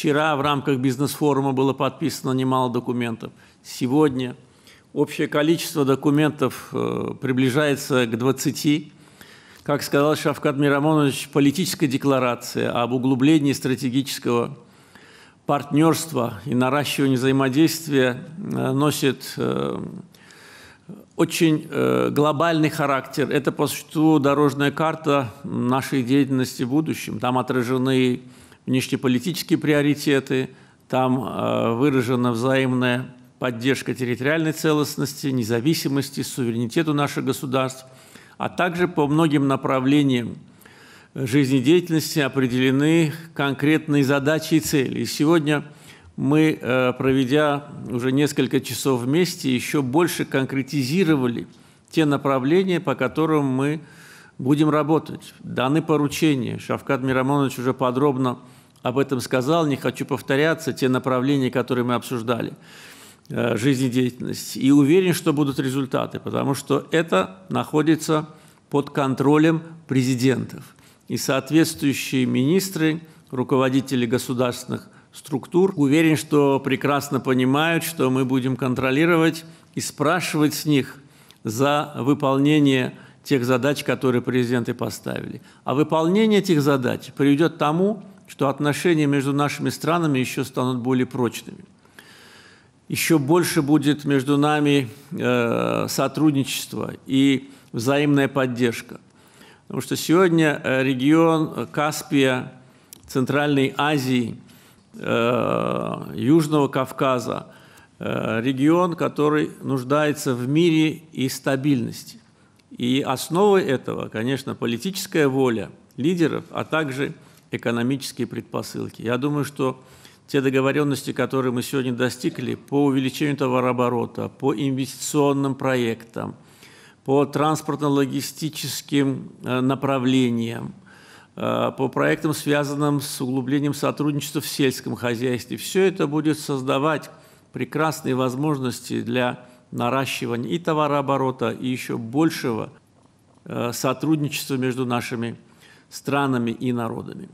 Вчера в рамках бизнес-форума было подписано немало документов. Сегодня общее количество документов э, приближается к 20. Как сказал Шавкат Мирамонович, политическая декларация об углублении стратегического партнерства и наращивании взаимодействия э, носит э, очень глобальный характер. Это, по существу, дорожная карта нашей деятельности в будущем. Там отражены внешнеполитические приоритеты, там э, выражена взаимная поддержка территориальной целостности, независимости, суверенитету наших государств, а также по многим направлениям жизнедеятельности определены конкретные задачи и цели. И сегодня мы, э, проведя уже несколько часов вместе, еще больше конкретизировали те направления, по которым мы Будем работать. Даны поручения. Шавкат Мирамонович уже подробно об этом сказал. Не хочу повторяться. Те направления, которые мы обсуждали э, жизнедеятельность. И уверен, что будут результаты, потому что это находится под контролем президентов. И соответствующие министры, руководители государственных структур, уверен, что прекрасно понимают, что мы будем контролировать и спрашивать с них за выполнение тех задач, которые президенты поставили. А выполнение этих задач приведет к тому, что отношения между нашими странами еще станут более прочными. Еще больше будет между нами э, сотрудничество и взаимная поддержка. Потому что сегодня э, регион Каспия, Центральной Азии, э, Южного Кавказа э, – регион, который нуждается в мире и стабильности – и основой этого, конечно, политическая воля лидеров, а также экономические предпосылки. Я думаю, что те договоренности, которые мы сегодня достигли по увеличению товарооборота, по инвестиционным проектам, по транспортно-логистическим э, направлениям, э, по проектам, связанным с углублением сотрудничества в сельском хозяйстве. Все это будет создавать прекрасные возможности для наращивания и товарооборота, и еще большего э, сотрудничества между нашими странами и народами.